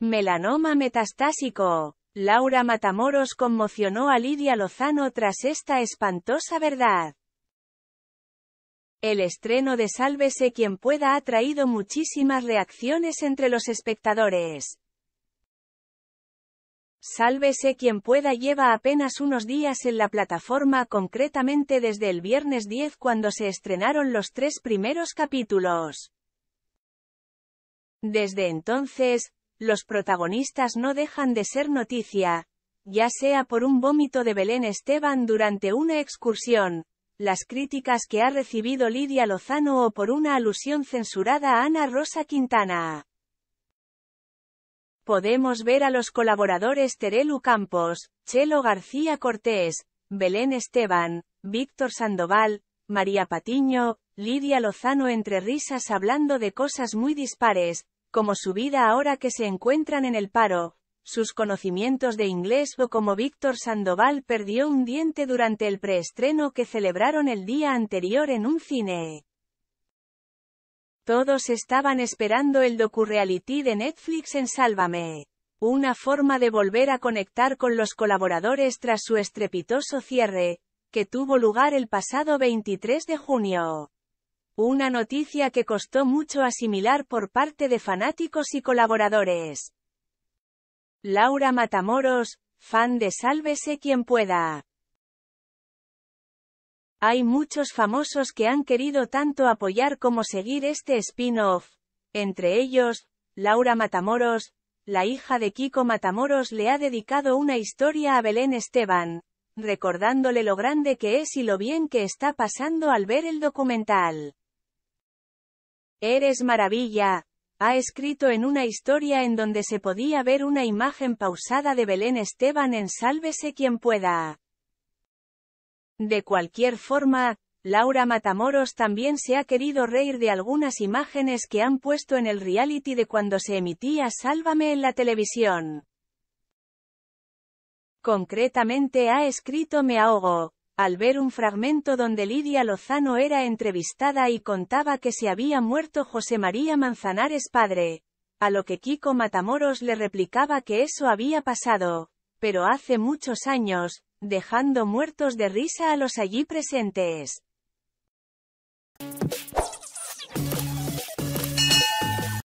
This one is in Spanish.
Melanoma metastásico. Laura Matamoros conmocionó a Lidia Lozano tras esta espantosa verdad. El estreno de Sálvese quien pueda ha traído muchísimas reacciones entre los espectadores. Sálvese quien pueda lleva apenas unos días en la plataforma concretamente desde el viernes 10 cuando se estrenaron los tres primeros capítulos. Desde entonces, los protagonistas no dejan de ser noticia, ya sea por un vómito de Belén Esteban durante una excursión, las críticas que ha recibido Lidia Lozano o por una alusión censurada a Ana Rosa Quintana. Podemos ver a los colaboradores Terelu Campos, Chelo García Cortés, Belén Esteban, Víctor Sandoval, María Patiño, Lidia Lozano entre risas hablando de cosas muy dispares, como su vida ahora que se encuentran en el paro, sus conocimientos de inglés o como Víctor Sandoval perdió un diente durante el preestreno que celebraron el día anterior en un cine. Todos estaban esperando el docu-reality de Netflix en Sálvame. Una forma de volver a conectar con los colaboradores tras su estrepitoso cierre, que tuvo lugar el pasado 23 de junio. Una noticia que costó mucho asimilar por parte de fanáticos y colaboradores. Laura Matamoros, fan de Sálvese quien pueda. Hay muchos famosos que han querido tanto apoyar como seguir este spin-off. Entre ellos, Laura Matamoros, la hija de Kiko Matamoros le ha dedicado una historia a Belén Esteban, recordándole lo grande que es y lo bien que está pasando al ver el documental. Eres maravilla, ha escrito en una historia en donde se podía ver una imagen pausada de Belén Esteban en Sálvese quien pueda. De cualquier forma, Laura Matamoros también se ha querido reír de algunas imágenes que han puesto en el reality de cuando se emitía Sálvame en la televisión. Concretamente ha escrito Me ahogo, al ver un fragmento donde Lidia Lozano era entrevistada y contaba que se había muerto José María Manzanares padre, a lo que Kiko Matamoros le replicaba que eso había pasado, pero hace muchos años, dejando muertos de risa a los allí presentes.